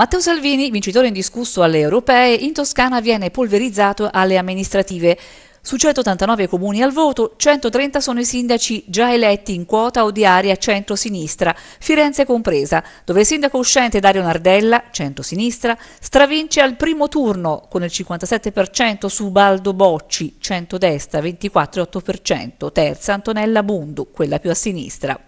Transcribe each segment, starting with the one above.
Matteo Salvini, vincitore indiscusso alle europee, in Toscana viene polverizzato alle amministrative. Su 189 comuni al voto, 130 sono i sindaci già eletti in quota o di area centro-sinistra, Firenze compresa, dove il sindaco uscente Dario Nardella, centro-sinistra, stravince al primo turno con il 57% su Baldo Bocci, centro-destra, 24,8%, terza Antonella Bundu, quella più a sinistra.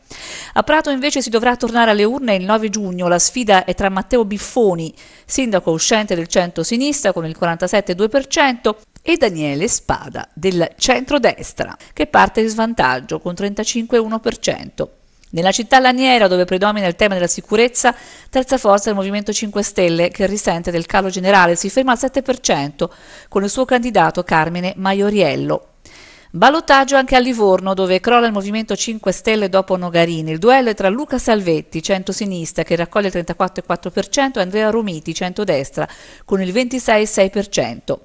A Prato invece si dovrà tornare alle urne il 9 giugno, la sfida è tra Matteo Biffoni, sindaco uscente del centro-sinistra con il 47,2%, e Daniele Spada del centrodestra, che parte in svantaggio con 35,1%. Nella città laniera, dove predomina il tema della sicurezza, terza forza è il Movimento 5 Stelle, che risente del calo generale, si ferma al 7%, con il suo candidato Carmine Maioriello. Balottaggio anche a Livorno, dove crolla il Movimento 5 Stelle dopo Nogarini. Il duello è tra Luca Salvetti, centro-sinistra, che raccoglie il 34,4%, e Andrea Romiti, centro-destra, con il 26,6%.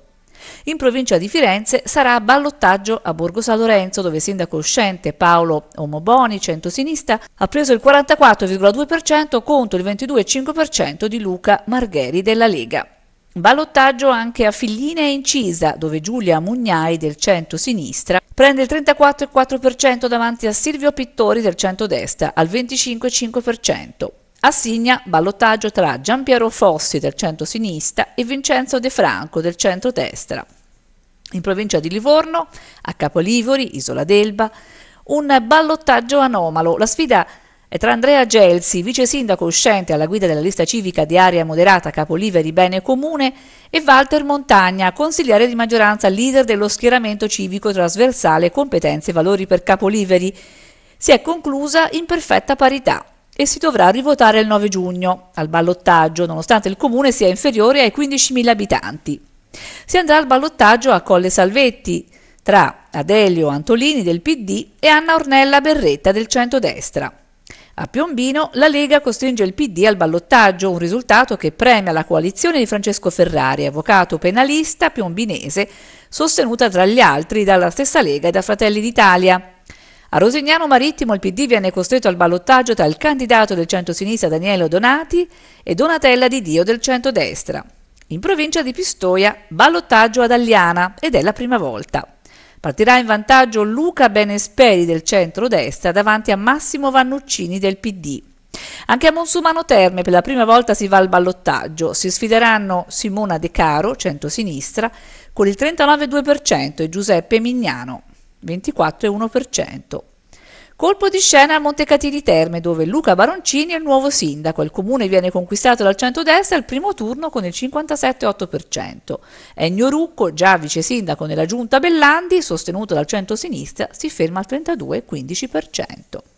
In provincia di Firenze sarà ballottaggio a Borgo San Lorenzo, dove sindaco uscente Paolo Omoboni, centrosinista, ha preso il 44,2% contro il 22,5% di Luca Margheri della Lega. Ballottaggio anche a Figline e Incisa, dove Giulia Mugnai del centro-sinistra prende il 34,4% davanti a Silvio Pittori del centro-destra al 25,5% assegna ballottaggio tra Gian Piero Fossi del centro-sinistra e Vincenzo De Franco del centro-destra. In provincia di Livorno, a Capolivori, Isola d'Elba, un ballottaggio anomalo. La sfida è tra Andrea Gelsi, vice sindaco uscente alla guida della lista civica di area moderata Capoliveri Bene Comune, e Walter Montagna, consigliere di maggioranza leader dello schieramento civico trasversale Competenze e Valori per Capoliveri. Si è conclusa in perfetta parità e si dovrà rivotare il 9 giugno al ballottaggio, nonostante il comune sia inferiore ai 15.000 abitanti. Si andrà al ballottaggio a Colle Salvetti tra Adelio Antolini del PD e Anna Ornella Berretta del centrodestra. A Piombino la Lega costringe il PD al ballottaggio, un risultato che premia la coalizione di Francesco Ferrari, avvocato penalista piombinese, sostenuta tra gli altri dalla stessa Lega e da Fratelli d'Italia. A Rosignano Marittimo il PD viene costretto al ballottaggio tra il candidato del centro-sinistra Daniele Donati e Donatella Di Dio del centro-destra. In provincia di Pistoia, ballottaggio ad Aliana ed è la prima volta. Partirà in vantaggio Luca Benesperi del centro-destra davanti a Massimo Vannuccini del PD. Anche a Monsumano Terme per la prima volta si va al ballottaggio. Si sfideranno Simona De Caro, centro-sinistra, con il 39,2% e Giuseppe Mignano. 24,1%. Colpo di scena a Montecatini Terme, dove Luca Baroncini è il nuovo sindaco. Il comune viene conquistato dal centro-destra al primo turno con il 57,8%. Ennio Rucco, già vice sindaco nella giunta Bellandi, sostenuto dal centro-sinistra, si ferma al 32,15%.